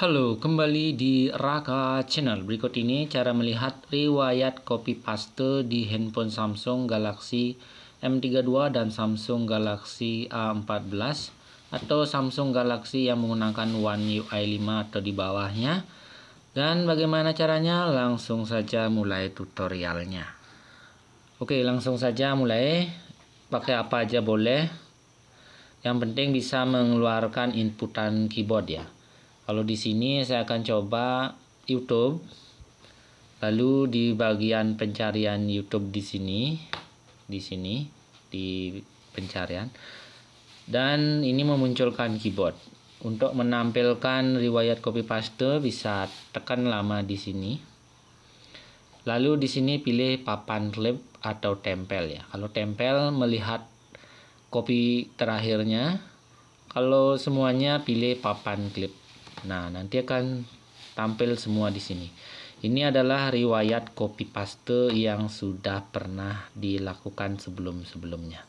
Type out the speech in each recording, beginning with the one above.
Halo, kembali di Raka Channel. Berikut ini cara melihat riwayat copy paste di handphone Samsung Galaxy M32 dan Samsung Galaxy A14 atau Samsung Galaxy yang menggunakan One UI 5 atau di bawahnya. Dan bagaimana caranya? Langsung saja mulai tutorialnya. Oke, langsung saja mulai. Pakai apa aja boleh. Yang penting bisa mengeluarkan inputan keyboard ya kalau di sini saya akan coba YouTube lalu di bagian pencarian YouTube di sini di sini di pencarian dan ini memunculkan keyboard untuk menampilkan riwayat copy paste bisa tekan lama di sini lalu di sini pilih papan clip atau tempel ya kalau tempel melihat copy terakhirnya kalau semuanya pilih papan clip Nah, nanti akan tampil semua di sini. Ini adalah riwayat copy paste yang sudah pernah dilakukan sebelum-sebelumnya.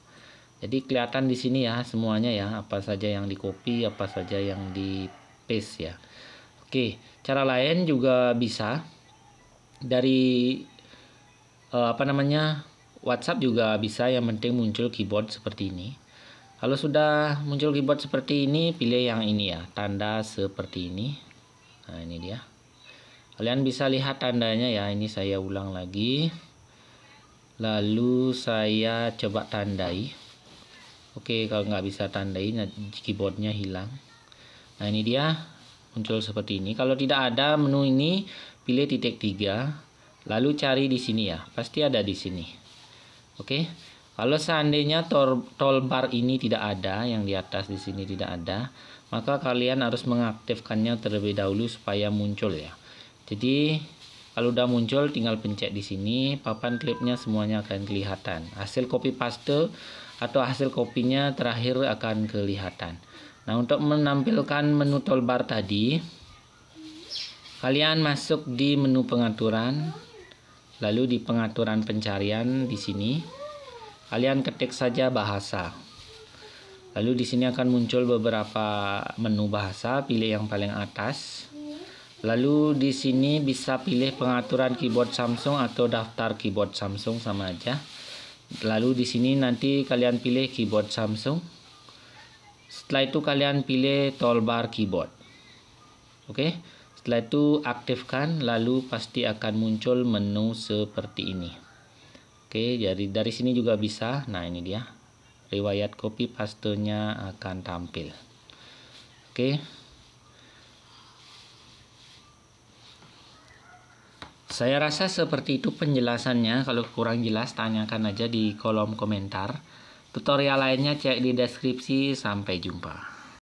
Jadi kelihatan di sini ya semuanya ya, apa saja yang di copy, apa saja yang di paste ya. Oke, cara lain juga bisa dari eh, apa namanya WhatsApp juga bisa yang penting muncul keyboard seperti ini kalau sudah muncul keyboard seperti ini, pilih yang ini ya, tanda seperti ini. Nah, ini dia. Kalian bisa lihat tandanya ya, ini saya ulang lagi. Lalu saya coba tandai. Oke, kalau nggak bisa tandai, nah, keyboardnya hilang. Nah, ini dia muncul seperti ini. Kalau tidak ada menu ini, pilih titik tiga, lalu cari di sini ya. Pasti ada di sini. Oke. Kalau seandainya toolbar ini tidak ada, yang di atas di sini tidak ada, maka kalian harus mengaktifkannya terlebih dahulu supaya muncul ya. Jadi kalau udah muncul tinggal pencet di sini, papan klipnya semuanya akan kelihatan. Hasil copy paste atau hasil kopinya terakhir akan kelihatan. Nah, untuk menampilkan menu toolbar tadi, kalian masuk di menu pengaturan, lalu di pengaturan pencarian di sini. Kalian ketik saja bahasa. Lalu di sini akan muncul beberapa menu bahasa, pilih yang paling atas. Lalu di sini bisa pilih pengaturan keyboard Samsung atau daftar keyboard Samsung sama aja. Lalu di sini nanti kalian pilih keyboard Samsung. Setelah itu kalian pilih toolbar keyboard. Oke. Setelah itu aktifkan lalu pasti akan muncul menu seperti ini. Oke, jadi dari sini juga bisa. Nah, ini dia. Riwayat copy pastenya akan tampil. Oke. Saya rasa seperti itu penjelasannya. Kalau kurang jelas, tanyakan aja di kolom komentar. Tutorial lainnya cek di deskripsi. Sampai jumpa.